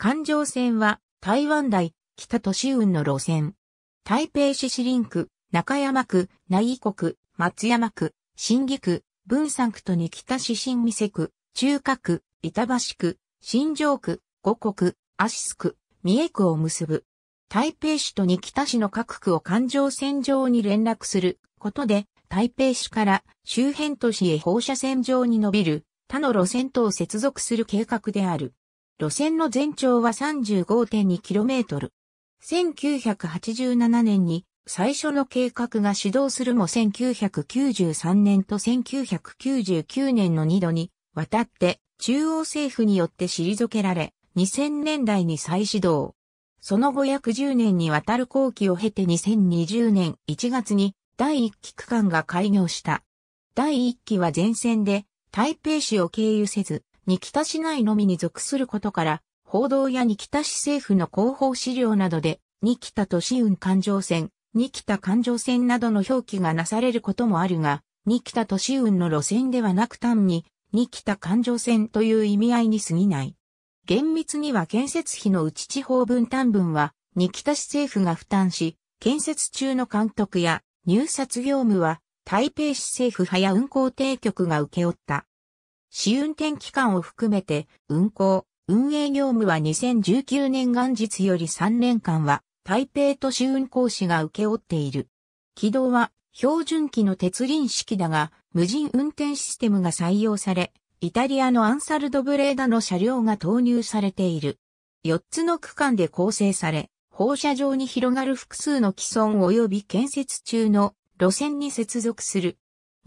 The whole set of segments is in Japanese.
環状線は台湾台、北都市運の路線。台北市市林区、中山区、内国、松山区、新義区、文山区と日北市新店区、中華区、板橋区、新城区、五国、アシス区、三重区を結ぶ。台北市と日北市の各区を環状線上に連絡することで、台北市から周辺都市へ放射線上に伸びる他の路線と接続する計画である。路線の全長は 35.2km。1987年に最初の計画が始動するも1993年と1999年の2度に渡って中央政府によって退けられ、2000年代に再始動。その後約10年にわたる後期を経て2020年1月に第1期区間が開業した。第1期は全線で台北市を経由せず、たし市内のみに属することから、報道や二た。市政府の広報資料などで、二北都市運環状線、二た。環状線などの表記がなされることもあるが、二北都市運の路線ではなく単に、二た。環状線という意味合いに過ぎない。厳密には建設費のうち地方分担分は、二た。市政府が負担し、建設中の監督や入札業務は、台北市政府派や運行定局が受け負った。試運転期間を含めて、運行、運営業務は2019年元日より3年間は、台北都市運行士が受け負っている。軌道は、標準機の鉄輪式だが、無人運転システムが採用され、イタリアのアンサルドブレーダの車両が投入されている。4つの区間で構成され、放射状に広がる複数の既存及び建設中の路線に接続する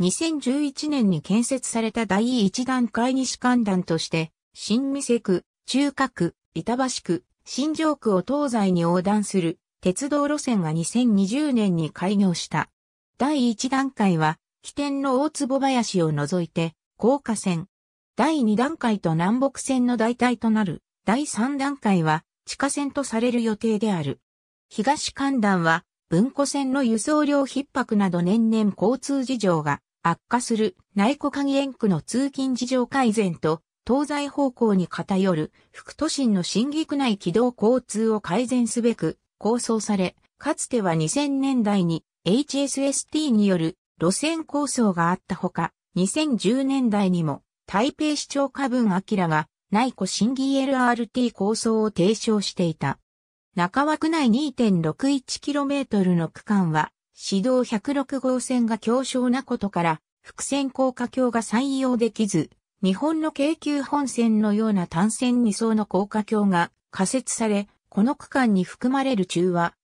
2011年に建設された第1段階西館団として、新見区、中華区、板橋区、新城区を東西に横断する鉄道路線が2020年に開業した。第1段階は、起点の大坪林を除いて、高架線。第2段階と南北線の代替となる。第3段階は、地下線とされる予定である。東館団は、文庫線の輸送量逼迫など年々交通事情が悪化する内湖鍵園区の通勤事情改善と、東西方向に偏る副都心の新規区内軌道交通を改善すべく構想され、かつては2000年代に HSST による路線構想があったほか、2010年代にも台北市長下分明が内湖新規 LRT 構想を提唱していた。中枠内 2.61km の区間は指導106号線が強小なことから、伏線高架橋が採用できず、日本の京急本線のような単線2層の高架橋が仮設され、この区間に含まれる中和、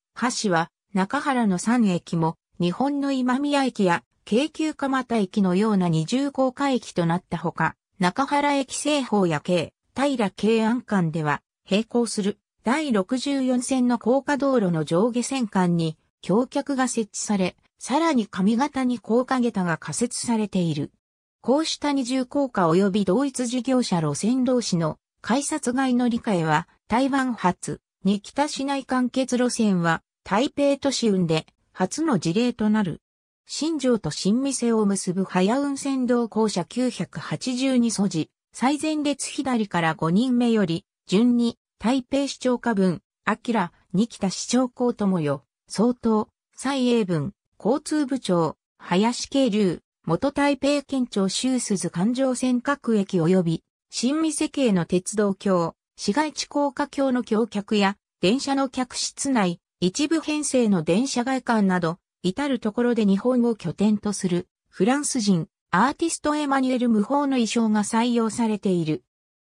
橋は、中原の3駅も、日本の今宮駅や京急蒲田駅のような二重高架駅となったほか、中原駅西方や京、平京安間では、並行する第64線の高架道路の上下線間に橋脚が設置され、さらに上方に高架下駄が仮設されている。こうした二重高架及び同一事業者路線同士の改札外の理解は台湾発に北市内間欠路線は台北都市運で初の事例となる。新城と新店を結ぶ早運線道校舎982素地、最前列左から5人目より、順に、台北市長下分、明、二北市長公もよ、総統、蔡英文、交通部長、林慶流、元台北県庁州鈴環状線各駅及び、新見世系の鉄道橋、市街地高架橋の橋脚や、電車の客室内、一部編成の電車外観など、至るところで日本を拠点とする、フランス人、アーティストエマニュエル・無法の衣装が採用されている。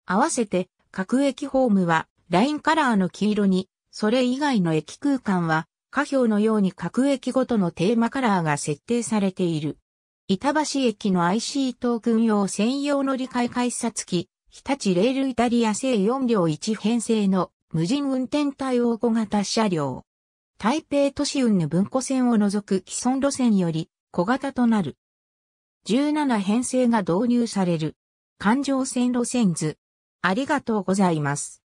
合わせて、各駅ホームは、ラインカラーの黄色に、それ以外の駅空間は、下表のように各駅ごとのテーマカラーが設定されている。板橋駅の IC トークン用専用乗り換え改札機、日立レールイタリア製4両1編成の無人運転対応小型車両。台北都市運の文庫線を除く既存路線より小型となる。17編成が導入される。環状線路線図。ありがとうございます。